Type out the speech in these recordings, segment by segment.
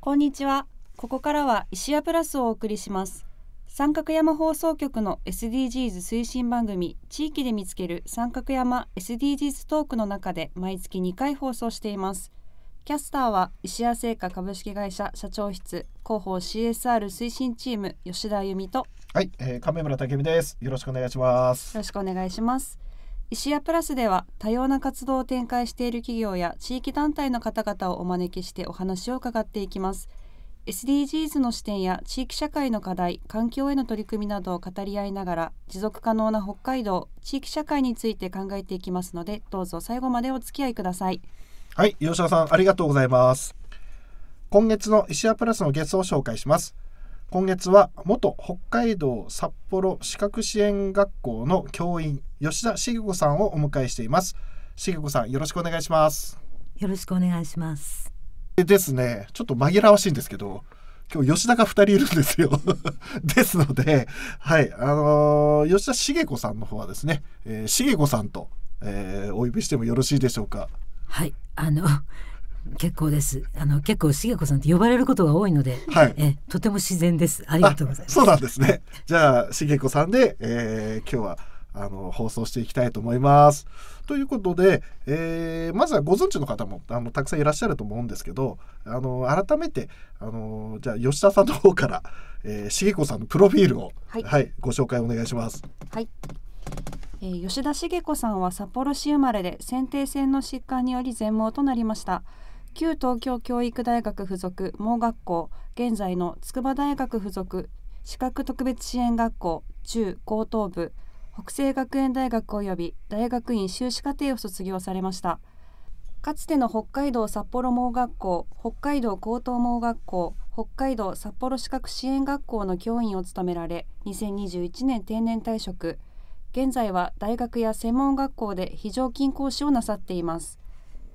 こんにちは。ここからは石屋プラスをお送りします。三角山放送局の SDGs 推進番組地域で見つける三角山 SDGs トークの中で毎月2回放送しています。キャスターは石屋製菓株式会社社長室広報 CSR 推進チーム吉田由美とはい、えー、亀村武美です。よろしくお願いします。よろしくお願いします。石屋プラスでは多様な活動を展開している企業や地域団体の方々をお招きしてお話を伺っていきます SDGs の視点や地域社会の課題環境への取り組みなどを語り合いながら持続可能な北海道地域社会について考えていきますのでどうぞ最後までお付き合いくださいはい吉田さんありがとうございます今月の石屋プラスのゲストを紹介します今月は元北海道札幌視覚支援学校の教員吉田茂子さんをお迎えしています茂子さんよろしくお願いしますよろしくお願いしますでですねちょっと紛らわしいんですけど今日吉田が2人いるんですよ ですのではいあのー、吉田茂子さんの方はですね、えー、茂子さんと、えー、お呼びしてもよろしいでしょうかはいあの結構です。あの結構茂子さんって呼ばれることが多いので、はい、えとても自然です。ありがとうございます。そうなんですね。じゃあ茂子さんで、えー、今日はあの放送していきたいと思います。ということで、えー、まずはご存知の方もあのたくさんいらっしゃると思うんですけどあの改めてあのじゃあ吉田さんの方から、えー、茂子さんのプロフィールを、はい、はい、ご紹介お願いします。はいえー、吉田茂子さんは札幌市生まれで先天性の疾患により全盲となりました旧東京教育大学附属盲学校現在の筑波大学附属資格特別支援学校中高等部北西学園大学及び大学院修士課程を卒業されましたかつての北海道札幌盲学校北海道高等盲学校北海道札幌資格支援学校の教員を務められ2021年定年退職現在は大学や専門学校で非常勤講師をなさっています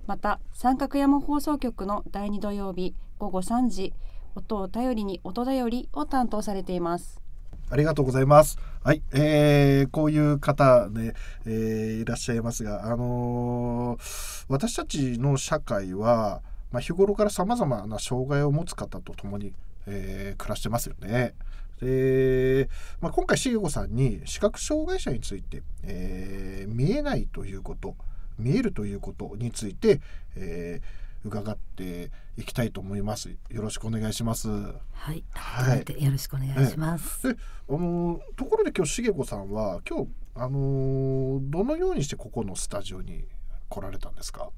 また三角山放送局の第2土曜日午後3時音を頼りに音頼りを担当されていますありがとうございますはい、えー、こういう方で、ね、えー、いらっしゃいますが、あのー、私たちの社会は、まあ、日頃からさまざまな障害を持つ方と共に、えー、暮らしてますよね。でまあ、今回茂子さんに視覚障害者について、えー、見えないということ見えるということについて、えー伺っていきたいと思います。よろしくお願いします。はい、はい、よろしくお願いします。あのところで今日茂子さんは今日あのどのようにしてここのスタジオに来られたんですか。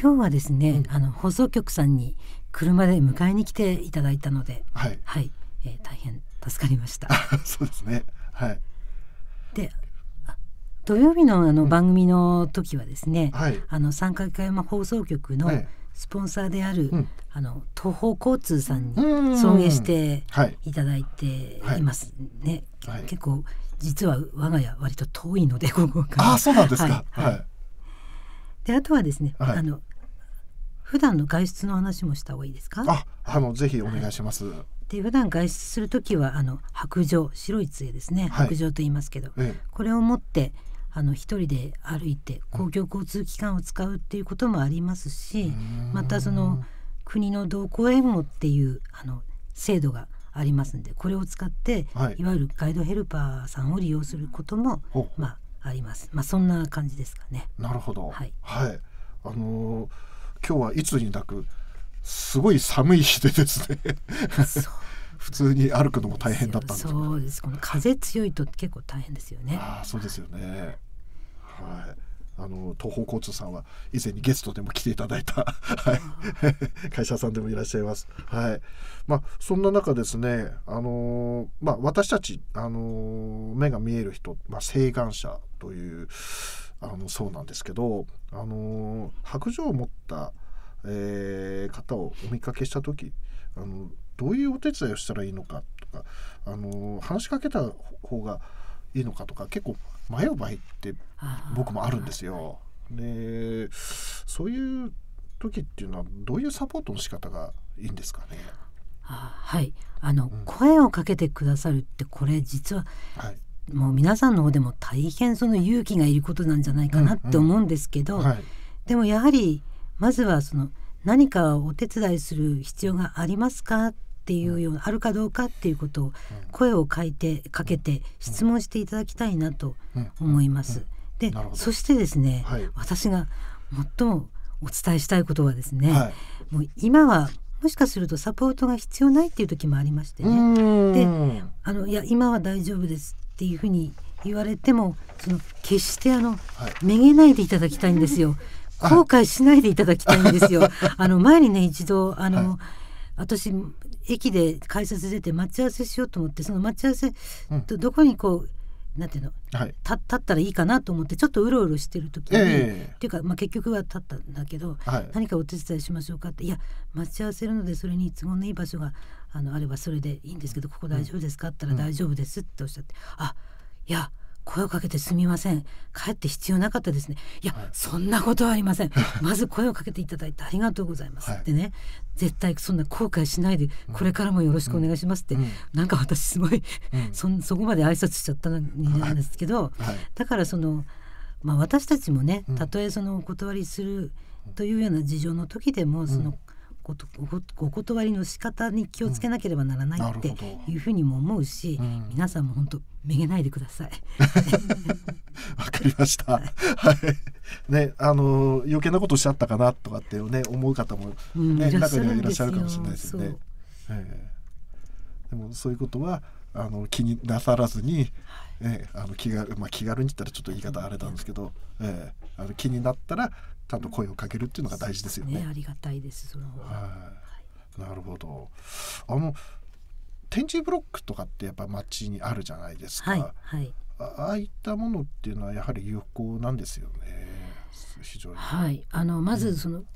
今日はですね、うん、あの放送局さんに車で迎えに来ていただいたので、はい、はい、えー、大変助かりました。そうですね。はい。で、土曜日のあの番組の時はですね、うんはい、あの三角山放送局の、はい、スポンサーである、うん、あの東方交通さんに送迎していただいていますね、結構実は我が家割と遠いのでここからあそうなんですか、はい、であとはですね、あの普段の外出の話もした方がいいですかああのぜひお願いします、で普段外出する時はあの白杖白い杖ですね白杖と言いますけど、ええ、これを持ってあの一人で歩いて公共交通機関を使うっていうこともありますし、またその国の同行援護っていうあの制度がありますんでこれを使って、はい、いわゆるガイドヘルパーさんを利用することも、まあ、あります。まあ、そんな感じですかね。なるほど。はい。はい。あのー、今日はいつになくすごい寒い日でですね。普通に歩くのも大変だったんですそうですこの風強いと結構大変ですよねあそうですよねはいあの東方交通さんは以前にゲストでも来ていただいた、はい、会社さんでもいらっしゃいます。はいまあ、そんな中ですね、あのー、まあ、私たち、あのー、目が見える人、まあ、請願者というあのそうなんですけど、あのー、白状を持った、え方をお見かけした時あのどういうお手伝いをしたらいいのかとか、あの話しかけた方がいいのかとか結構迷う場合って僕もあるんですよ。でそういう時っていうのはどういうサポートの仕方がいいんですかねはいあの、うん、声をかけてくださるってこれ実は、はい、もう皆さんの方でも大変その勇気がいることなんじゃないかなって思うんですけど、うんうんはい、でもやはりまずはその「何かお手伝いする必要がありますかっていうようなあるかどうかっていうことを声をかいてかけて質問していただきたいなと思います。でそしてですね、はい、私が最もお伝えしたいことはですね、はい、もう今はもしかするとサポートが必要ないっていう時もありましてねであのいや今は大丈夫ですっていうふうに言われてもその決してあの、はい、めげないでいただきたいんですよ。後悔しないでいただきたいんですよ。あの前にね一度あの、はい、私駅で改札出て待ち合わせしようと思ってその待ち合わせとどこにこう、うん、なんていうの、はい、立ったらいいかなと思ってちょっとうろうろしてる時に、えー、っていうか、まあ、結局は立ったんだけど、はい、何かお手伝いしましょうかっていや待ち合わせるのでそれに都合のいい場所があのあればそれでいいんですけどここ大丈夫ですか、うん、って言ったら大丈夫ですっておっしゃって、うん、あいや声をかけてすみません帰って必要なかったですねいや、はい、そんなことはありません まず声をかけていただいてありがとうございます、はい、ってね絶対そんな後悔しないでこれからもよろしくお願いしますって、うん、なんか私すごい、うん、そそこまで挨拶しちゃったのになんですけど、はい、だからその、まあ、私たちもねたとえそのお断りするというような事情の時でもそのごご断りの仕方に気をつけなければならない、っていうふうにも思うし、うん、皆さんも本当めげないでください。わかりました。はい。ね、あの余計なことしちゃったかなとかってね思う方もね、うん、中にはいらっしゃるかもしれないですね。えー、でもそういうことはあの気になさらずに、はい、えー、あの気がまあ気軽に言ったらちょっと言い方あれなんですけど、えー、あの気になったらちゃんと声をかけるっていうのが大事ですよね。ねありがたいですその方が、はい、なるほどあの展示ブロックとかってやっぱ街にあるじゃないですか、はいはい、ああいったものっていうのはやはり有効なんですよね非常に。はいあのまずその、うん、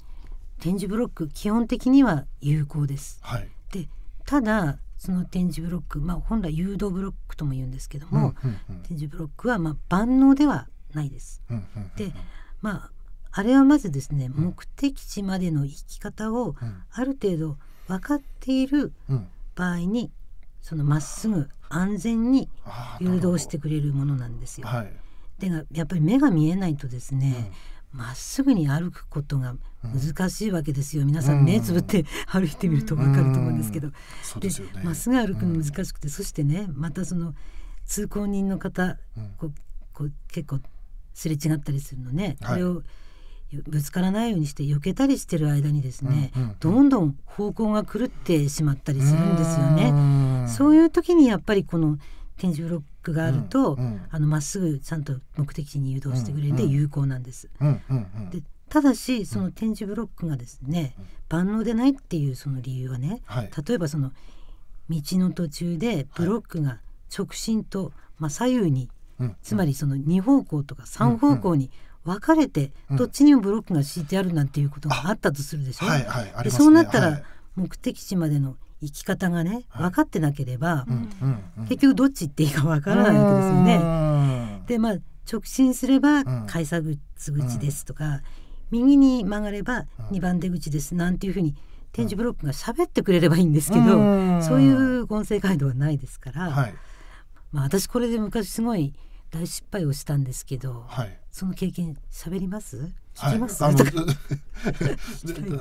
展示ブロック基本的には有効です。はい、でただその展示ブロック、まあ、本来誘導ブロックとも言うんですけども、うんうんうん、展示ブロックはまあ万能ではないです。うんうんうん、でまああれはまずですね、目的地までの行き方をある程度分かっている場合に、そのまっすぐ安全に誘導してくれるものなんですよ。はい、でやっぱり目が見えないとですね、まっすぐに歩くことが難しいわけですよ、皆さん目つぶって歩いてみると分かると思うんですけど、うん、で、ね、まっすぐ歩くの難しくて、うん、そしてねまたその通行人の方、こうこう結構すれ違ったりするのね、はい、これをぶつからないようにして避けたりしてる間にですね、うんうんうん、どんどん方向が狂ってしまったりするんですよね。うそういう時にやっぱりこの点字ブロックがあると、うんうん、あのまっすぐちゃんと目的地に誘導してくれて有効なんです。うんうん、でただしその点字ブロックがですね、うん、万能でないっていうその理由はね、はい、例えばその道の途中でブロックが直進と、はい、まあ、左右に、うんうん、つまりその2方向とか3方向に、うんうん分かれてどっちにもブロックが敷いてあるなんていうことがあったとするでしょ、うん、はいはいね、そうなったら目的地までの行き方がね分かってなければ、結局どっち行っていいか分からないわけですよね。でまあ直進すれば改札口ですとか、右に曲がれば2番出口ですなんていうふうに展示ブロックが喋ってくれればいいんですけど、そういう音声ガイドはないですから、はい、まあ私これで昔すごい大失敗をしたんですけど、はい、その経験喋ります？はい、あの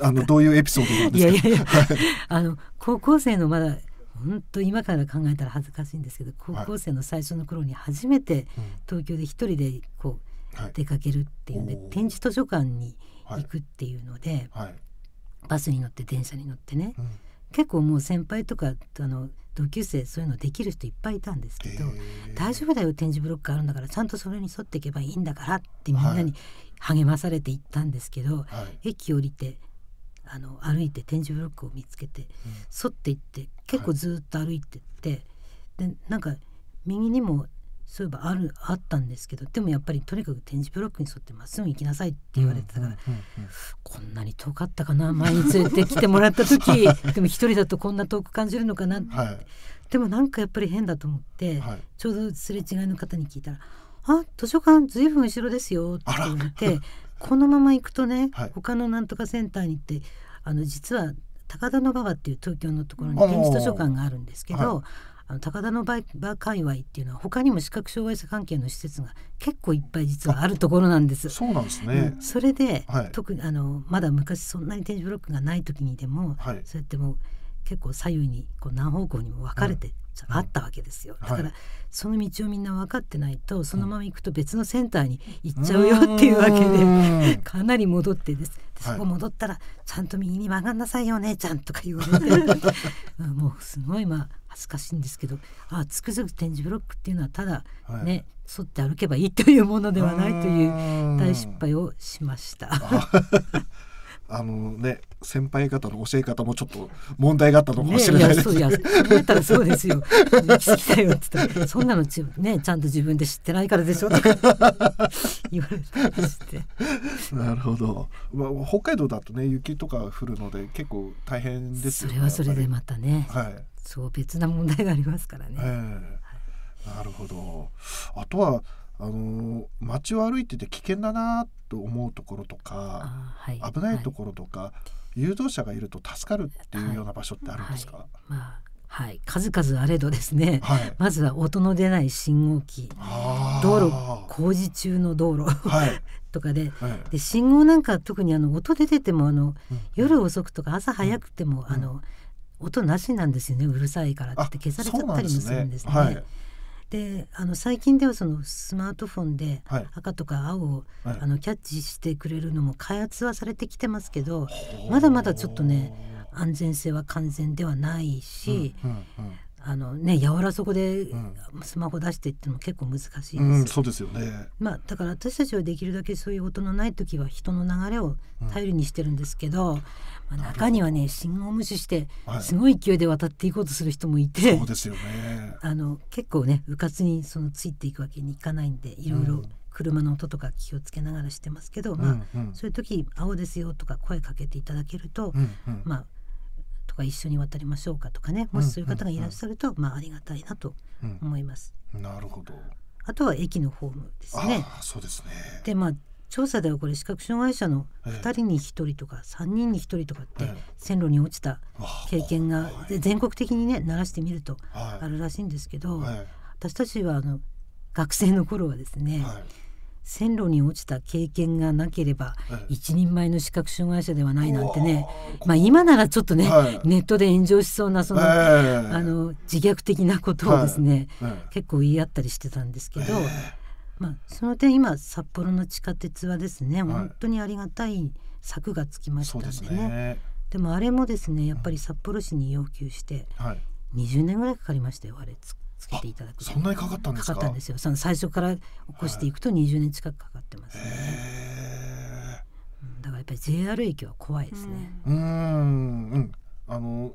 あのどういうエピソードいやいやいや、あの高校生のまだ本当今から考えたら恥ずかしいんですけど高校生の最初の頃に初めて東京で一人でこう出かけるっていうんで、はい、展示図書館に行くっていうので、バスに乗って電車に乗ってね、うん結構もう先輩とかあの同級生そういうのできる人いっぱいいたんですけど、えー、大丈夫だよ点字ブロックあるんだからちゃんとそれに沿っていけばいいんだからってみんなに励まされていったんですけど、はい、駅降りてあの歩いて点字ブロックを見つけて、うん、沿っていって結構ずっと歩いてって、はい、でなんか右にもそういえばあるあったんですけどでもやっぱりとにかく点字ブロックに沿ってまっすぐ行きなさいって言われてたから、こんなに遠かったかな前に連れてきてもらった時 でも一人だとこんな遠く感じるのかなって、はい、でもなんかやっぱり変だと思って、はい、ちょうどすれ違いの方に聞いたら「あ図書館ずいぶん後ろですよ」って言われてこのまま行くとね、はい、他のなんとかセンターに行ってあの実は高田馬場っていう東京のところに点字図書館があるんですけど。あの高田のバイバー界隈っていうのは他にも視覚障害者関係の施設が結構いっぱい実はあるところなんです。そうなんですね、うん、それで、はい、特にあのまだ昔そんなに点字ブロックがない時にでも、はい、そうやっても結構左右にこう何方向にも分かれて、うんあったわけですよ、だから、はい、その道をみんな分かってないとそのまま行くと別のセンターに行っちゃうよっていうわけで かなり戻ってです、はそこ戻ったら、ちゃんと右に曲がんなさいよ姉ちゃんとか言われて もうすごいまあ恥ずかしいんですけどあつくづく点字ブロックっていうのはただね、はい、沿って歩けばいいというものではないという大失敗をしました。あのね、先輩方の教え方もちょっと問題があったのかもしれないですね。ねいやそうやったらそうですよ。聞きたいわって言ったら、そんなのち,、ね、ちゃんと自分で知ってないからでしょとか言われたりして。なるほど、まあ。北海道だとね、雪とか降るので結構大変ですよね。それはそれでまたね、はい、そう別な問題がありますからね。えー、なるほど。あとはあの街を歩いてて危険だなと思うところとか、はい、危ないところとか、はい、誘導者がいると助かるっていうような場所ってあるんですか、はい、まあはい、数々あれどですね、はい、まずは音の出ない信号機道路工事中の道路はい、とかではい、で信号なんか特にあの音出ててもあの、うん、夜遅くとか朝早くても、うん、あの音なしなんですよねうるさいからって消されちゃったりもするんですね。であの最近ではそのスマートフォンで赤とか青を、はい、あのキャッチしてくれるのも開発はされてきてますけど、はい、まだまだちょっとね安全性は完全ではないし、うんうんうん、あのね柔らそこでスマホ出してっても結構難しいです、うん、そうですよねまあだから私たちはできるだけそういう音のない時は人の流れを頼りにしてるんですけど、うん、まあ、中にはね信号無視してすごい勢いで渡っていこうとする人もいて、はい、そうですよねあの結構ねうかつにそのついていくわけにいかないんでいろいろ車の音とか気をつけながらしてますけど、うん、まあ、そういう時「青ですよ」とか声かけていただけると、うんうん、まあか一緒に渡りましょうかとかねもしそういう方がいらっしゃると、まあありがたいなと思います。なるほどあとは駅のホームですね。あそうですねでまあ調査ではこれ視覚障害者の2人に1人とか3人に1人とかって線路に落ちた経験が全国的にね鳴らしてみるとあるらしいんですけど私たちはあの学生の頃はですね、はい線路に落ちた経験がなければ一人前の視覚障害者ではないなんてね、まあ、今ならちょっとね、ネットで炎上しそうなその,、あの自虐的なことをですね、結構言い合ったりしてたんですけど、まあ、その点今札幌の地下鉄はですね本当にありがたい策がつきましたんでね。でもあれもですねやっぱり札幌市に要求して20年ぐらいかかりましたよあれ作つけていただくそんなにかかったんですかかかったんですよその最初から起こしていくと20年近くかかってます、ね、だからやっぱり JR 駅は怖いですねうんうんあの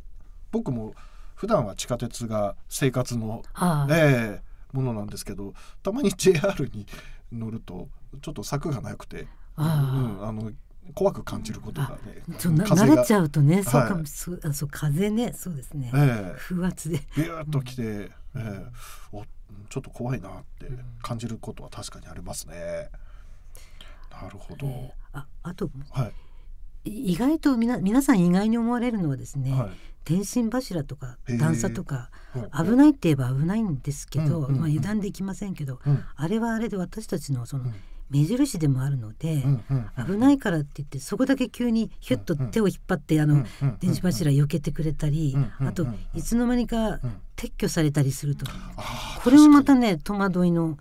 僕も普段は地下鉄が生活の、えー、ものなんですけどたまに JR に乗るとちょっと柵がなくてあ,、うん、あの怖く感じることがね、うん、慣れちゃうとね、そうかもそうあそう風ねそうですね、えー、風圧でビューッときて、うん、えー、おちょっと怖いなって感じることは確かにありますね。なるほど。えー、ああと、はい、意外とみな皆さん意外に思われるのはですね、はい、天心柱とか段差とか、危ないって言えば危ないんですけど、うんうんうん、まあ、油断できませんけど、うん、あれはあれで私たちのその、うん目印でもあるので、危ないからって言ってそこだけ急にヒュッと手を引っ張ってあの電子柱避けてくれたり、あといつの間にか撤去されたりすると、これもまたね戸惑いの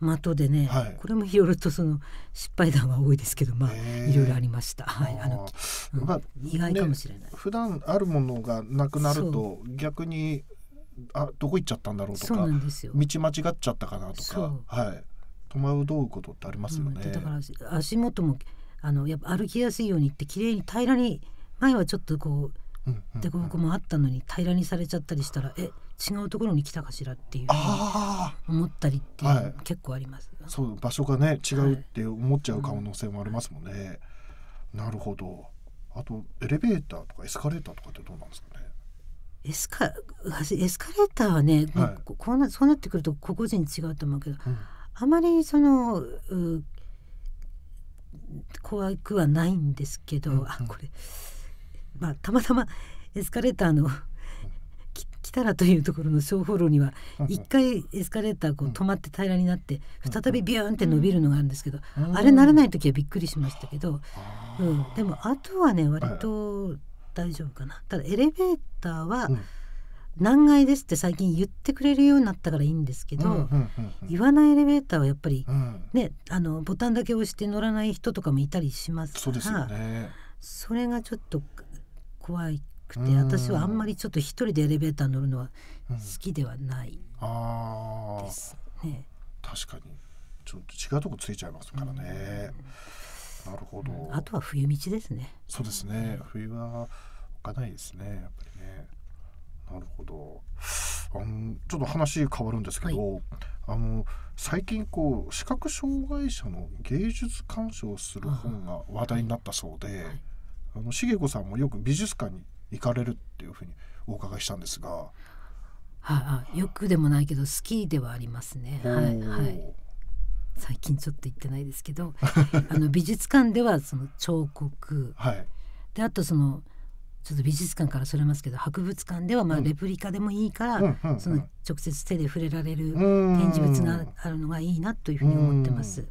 的でね、はい、これもいろいろとその失敗談は多いですけどまあいろいろありました。はい、あの、うんまあ、意外かもしれない、ね、普段あるものがなくなると逆にあどこ行っちゃったんだろうとか道間違っちゃったかなとか、はい、戸惑うことってありますよね、うん、だから足元もあのやっぱ歩きやすいようにって綺麗に平らに前はちょっとこう凸凹、うんうん、もあったのに平らにされちゃったりしたらえ違うところに来たかしらっていう思ったりっていう、結構あります、はい、そう場所がね違うって思っちゃう可能性もありますもんね、はいうん、なるほどあとエレベーターとかエスカレーターとかってどうなんですかねエスカエスカレーターはね、はい、こうなそうなってくると個々人違うと思うけど、うんあまりその怖くはないんですけど、うんあこれ、まあ、たまたまエスカレーターの来たらというところの小ホ路には一回エスカレーターこう止まって平らになって再びビューンって伸びるのがあるんですけどあれならない時はびっくりしましたけど、うん、でもあとはね割と大丈夫かな。ただエレベーターは、うん難解ですって最近言ってくれるようになったからいいんですけど、言わないエレベーターはやっぱり、うん、ねあのボタンだけ押して乗らない人とかもいたりしますからそ、ね,、それがちょっと怖くて私はあんまりちょっと一人でエレベーター乗るのは好きではないですね。うん、確かにちょっと違うとこついちゃいますからね。うん、なるほど、あとは冬道ですね。そうですね。冬は置かないですね。やっぱりね。なるほどあのちょっと話変わるんですけど、はい、あの最近こう視覚障害者の芸術鑑賞する本が話題になったそうで、はい、あの茂子さんもよく美術館に行かれるっていうふうにお伺いしたんですが。はあ、よくでもないけど好きではありますね。はい、はい。最近ちょっと行ってないですけど、あの美術館ではその彫刻、はい、であとそのちょっと美術館からそれますけど博物館ではまあレプリカでもいいから、うん、その直接手で触れられる展示物があるのがいいなというふうに思ってます。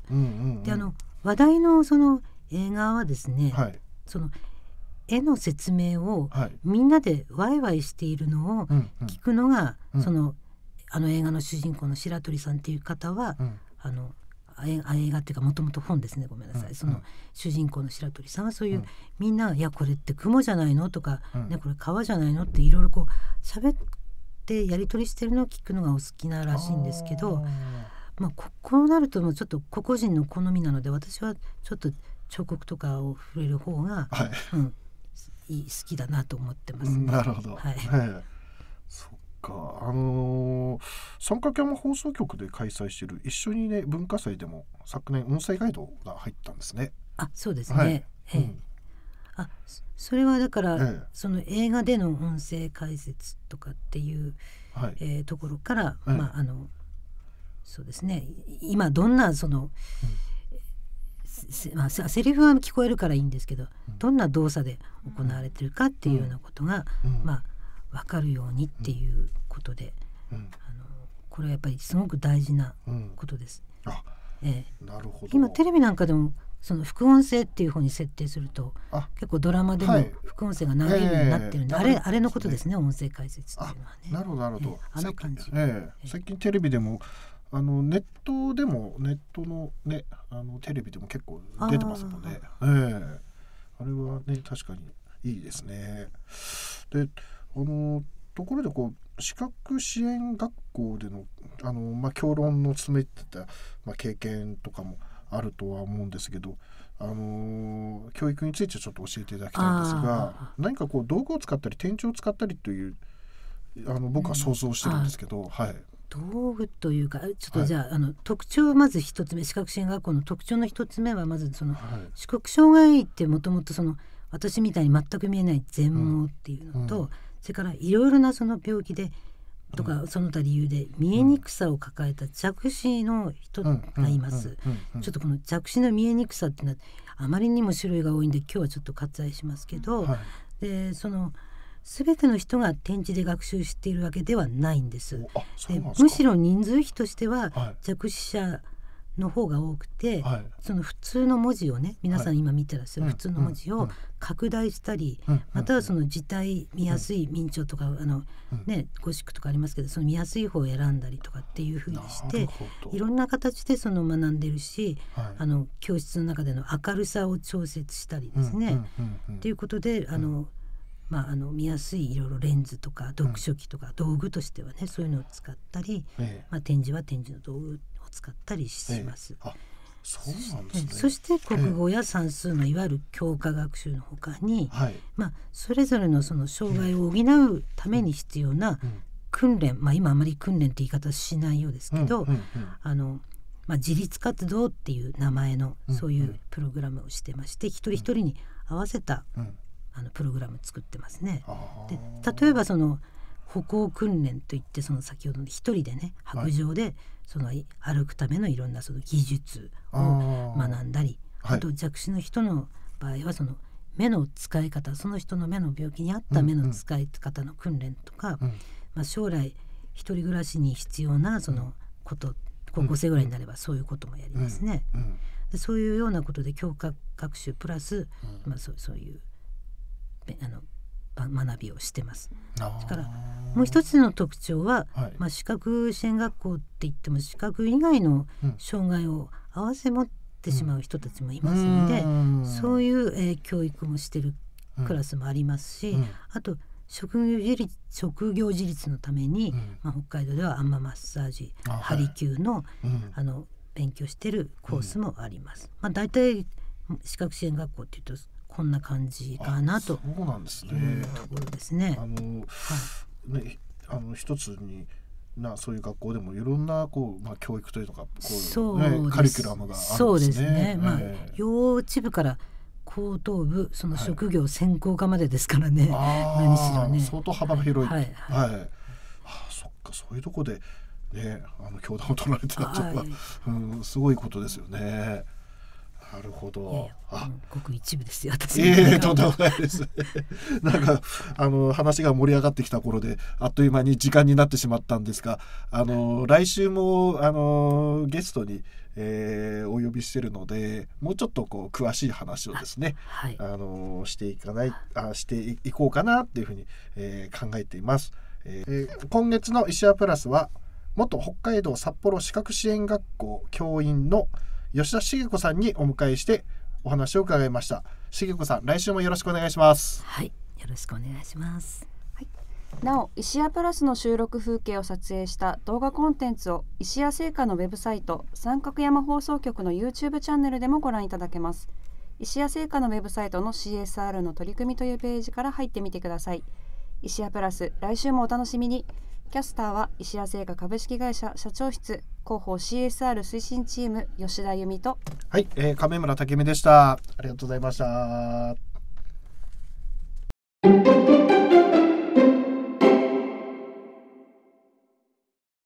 であの話題のその映画はですね、はい、その絵の説明をみんなでワイワイしているのを聞くのが、はい、そのあの映画の主人公の白鳥さんっていう方は、うん、あの映画っていうかもともと本ですねごめんなさい、うんその主人公の白鳥さんはそういう、うん、みんな「いやこれって雲じゃないの?」とか、ね「これ川じゃないの?」っていろいろこう喋ってやり取りしてるのを聞くのがお好きならしいんですけど。まあ、ここうなるともうちょっと個々人の好みなので私はちょっと彫刻とかを触れる方が、はいうん、いい好きだなと思ってます、ね、なるほど、はい、はい、そかあのー、三角山放送局で開催している一緒にね文化祭でも昨年音声ガイドが入ったんですね。あそうですね、はいえうんあそれはだから、ええ、その映画での音声解説とかっていう、はい、えー、ところから、え、まああのそうですね今どんなその、うん、まあ、セリフは聞こえるからいいんですけど、うん、どんな動作で行われてるかっていうようなことが、うん、まあ分かるようにっていうことで、うん、あのこれはやっぱりすごく大事なことです。今テレビなんかでもその副音声っていう方に設定すると結構ドラマでも副音声が流れるようになってるんで、はいえー、あれあれのことですね、音声解説っていうのはね。なるほどなるほど、えー、あの感じ、えー、最近テレビでもあのネットでもネットのねあのテレビでも結構出てますもんね。あ,、えー、あれはね確かにいいですね。であのところでこう視覚支援学校でのあの、まあ、教論の詰めてた、まあ、経験とかもあるとは思うんですけど、あの教育についてちょっと教えていただきたいんですが何かこう道具を使ったり天井を使ったりというあの僕は想像してるんですけど、うん、はい。道具というかちょっとじゃあはい、あの特徴まず一つ目視覚支援学校の特徴の一つ目はまずその、はい、視覚障害ってもともとその私みたいに全く見えない全盲っていうのと、うんうんそれからいろいろなその病気でとかその他理由で見えにくさを抱えた弱視の人がいます。ちょっとこの弱視の見えにくさっていうのはあまりにも種類が多いんで今日はちょっと割愛しますけど、はい、でその全ての人が展示で学習しているわけではないんです。でむしろ人数比としては弱視者、はいの方が多くて、はい、その普通の文字をね皆さん今見てらっしゃる普通の文字を拡大したり、はい、またはその字体見やすい明朝とかあの、ね、ゴシックとかありますけどその見やすい方を選んだりとかっていうふうにしていろんな形でその学んでるし、はい、あの教室の中での明るさを調節したりですね。ということであの、まあ、あの見やすいいろいろレンズとか読書機とか道具としてはね、そういうのを使ったり、まあ、展示は展示の道具使ったりします。そうなんですね。そして国語や算数のいわゆる教科学習のほかに、はい、まあそれぞれのその障害を補うために必要な訓練、まあ今あまり訓練って言い方しないようですけど、あの。ま自立活動っていう名前のそういうプログラムをしてまして、う一人一人に合わせた、あのプログラム作ってますね。で例えばその歩行訓練といってその先ほどの一人でね白杖で、その歩くためのいろんなその技術を学んだりあと弱視の人の場合はその目の使い方その人の目の病気に合った目の使い方の訓練とか、うんうん、まあ、将来一人暮らしに必要なそのこと高校生ぐらいになればそういうこともやりますね。うん、でそういうようなことで教科学習プラス、まあ、そうそういうあの学びをしてます。だからもう一つの特徴は、はい、まあ、視覚支援学校って言っても視覚以外の障害を併せ持ってしまう人たちもいますので、うんそういう、えー、教育もしてるクラスもありますし、うん、あと職業自立職業自立のために、まあ、北海道ではあんまマッサージハリキューの,、あの勉強してるコースもあります。まあ、大体資格支援学校っていうとこんな感じかなとそうなんですねところですね。あの、はい、ねあの一つになそういう学校でもいろんなこう、まあ、教育というのかこう、ね、そうカリキュラムが、ね、そうですね、まあ、幼稚部から高等部その職業専攻科までですからね、はい、何しろね相当幅広い、はい、はい、はあそっかそういうとこでねあの教団を取られてたとか、はい、うんすごいことですよね。なるほど。あ、ごく一部ですよ。私。ええとんでもないです。なんか、あの、話が盛り上がってきた頃で、あっという間に時間になってしまったんですが。あの、来週も、あの、ゲストに。えー、お呼びしてるのでもうちょっとこう詳しい話をですね、はい、あのしていかないあしていこうかなっていうふうに、えー、考えています、えー、今月の石屋プラスは元北海道札幌視覚支援学校教員の吉田茂子さんにお迎えしてお話を伺いました茂子さん来週もよろしくお願いしますはいよろしくお願いしますなお石屋プラスの収録風景を撮影した動画コンテンツを石屋製菓のウェブサイト三角山放送局の YouTube チャンネルでもご覧いただけます石屋製菓のウェブサイトの CSR の取り組みというページから入ってみてください石屋プラス来週もお楽しみにキャスターは石屋製菓株式会社社長室広報 CSR 推進チーム吉田由美とはい、えー、亀村武美でしたありがとうございました